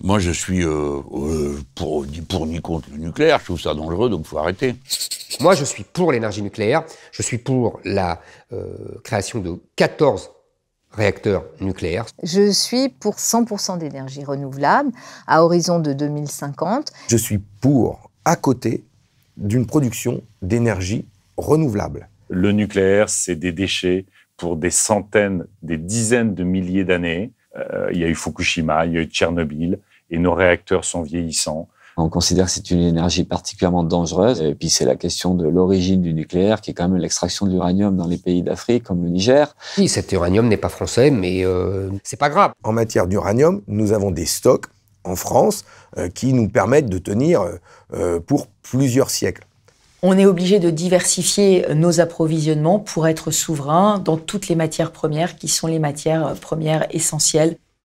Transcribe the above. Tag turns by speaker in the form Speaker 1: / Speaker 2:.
Speaker 1: Moi, je suis euh, euh, pour, ni pour ni contre le nucléaire. Je trouve ça dangereux, donc faut arrêter. Moi, je suis pour l'énergie nucléaire. Je suis pour la euh, création de 14 réacteurs nucléaires.
Speaker 2: Je suis pour 100% d'énergie renouvelable à horizon de 2050.
Speaker 1: Je suis pour, à côté, d'une
Speaker 3: production d'énergie renouvelable.
Speaker 4: Le nucléaire, c'est des déchets pour des centaines, des dizaines de milliers d'années. Il y a eu Fukushima, il y a eu Tchernobyl et nos réacteurs sont vieillissants.
Speaker 5: On considère que c'est une énergie particulièrement dangereuse. Et puis, c'est la question de l'origine du nucléaire, qui est quand même l'extraction d'uranium dans les pays d'Afrique, comme le Niger. Oui, cet uranium n'est pas français, mais ce euh, c'est pas grave. En matière d'uranium, nous avons des stocks
Speaker 3: en France euh, qui nous permettent de tenir euh, pour plusieurs siècles.
Speaker 6: On est obligé de diversifier nos approvisionnements pour être souverain dans toutes les matières premières qui sont les matières premières essentielles